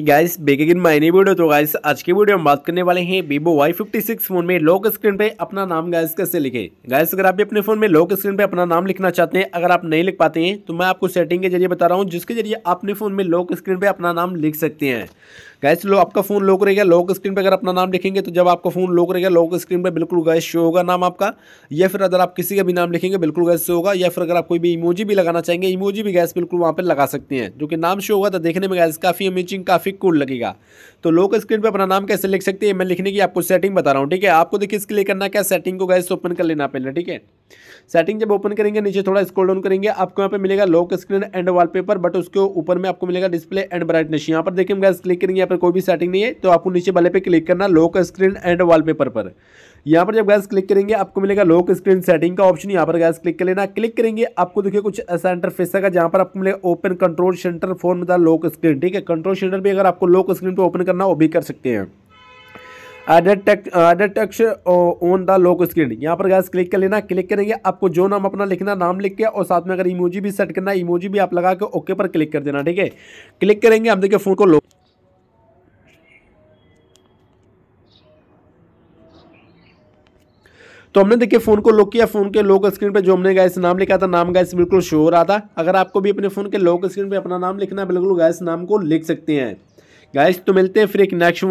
guys बेगेगिन मायने video तो guys आज की वीडियो में बात करने वाले हैं Vivo Y fifty six phone में लॉक स्क्रीन पे अपना नाम गाइस कैसे लिखे गाइस अगर आप भी अपने फोन में लॉक स्क्रीन पे अपना नाम लिखना चाहते हैं अगर आप नहीं लिख पाते हैं तो मैं आपको सेटिंग के जरिए बता रहा हूँ जिसके जरिए अपने फोन में लॉक स्क्रीन पर अपना नाम लिख सकते हैं गैस लो आपका फोन लॉक रहेगा लॉक स्क्रीन पे अगर अपना नाम लिखेंगे तो जब आपका फोन लॉक रहेगा लॉक स्क्रीन पे बिल्कुल गैस शो होगा नाम आपका या फिर अगर आप किसी का भी नाम लिखेंगे बिल्कुल गैस शो होगा या फिर अगर आप कोई भी इमोजी भी लगाना चाहेंगे इमोजी भी गैस बिल्कुल वहाँ पर लगा सकते हैं जो कि नाम शो होगा तो देखने में गैस काफ़ी अमेजिंग काफ़ी काफ़ी कूल लगेगा तो लोक स्क्रीन पर अपना नाम कैसे लिख सकते हैं मैं लिखने की आपको सेटिंग बता रहा हूँ ठीक है आपको देखिए इसके लिए करना क्या सेटिंग को गैस ओपन कर लेना पहले ठीक है सेटिंग जब ओपन करेंगे नीचे थोड़ा स्क्रॉल डाउन करेंगे आपको यहाँ पे मिलेगा lock screen and wallpaper but उसके ऊपर में आपको मिलेगा डिस्प्ले एंड ब्राइटनेस यहाँ पर देखिए हम गैस क्लिक करेंगे यहाँ पर कोई भी सेटिंग नहीं है तो आपको नीचे वाले पे क्लिक करना लॉक स्क्रीन एंड वॉलपेपर पर यहाँ पर जब गैस क्लिक करेंगे आपको मिलेगा लॉक स्क्रीन सेटिंग का ऑप्शन यहाँ पर गैस क्लिक कर लेना क्लिक करेंगे आपको देखिए कुछ ऐसा इंटरफेस का जहाँ पर आपको मिलेगा ओपन कंट्रोल सेंटर फोन मतलब लॉक स्क्रीन ठीक है कंट्रोल सेंटर भी अगर आपको लॉक स्क्रीन पर ओपन करना वो भी कर सकते हैं added text added text on the lock screen यहाँ पर गैस क्लिक कर लेना क्लिक करेंगे आपको जो नाम अपना लिखना नाम लिख के और साथ में अगर इमोजी भी सेट करना इमोजी भी आप लगा के ओके पर क्लिक कर देना ठीक है क्लिक करेंगे हम देखिए फ़ोन को लॉक तो हमने देखिए फ़ोन को लॉक किया फ़ोन के लॉक स्क्रीन पे जो हमने गैस नाम लिखा था नाम गैस बिल्कुल शो हो रहा था अगर आपको भी अपने फ़ोन के लॉक स्क्रीन पे अपना नाम लिखना है बिल्कुल गैस नाम को लिख सकते हैं गैस तो मिलते हैं फिर एक नेक्स्ट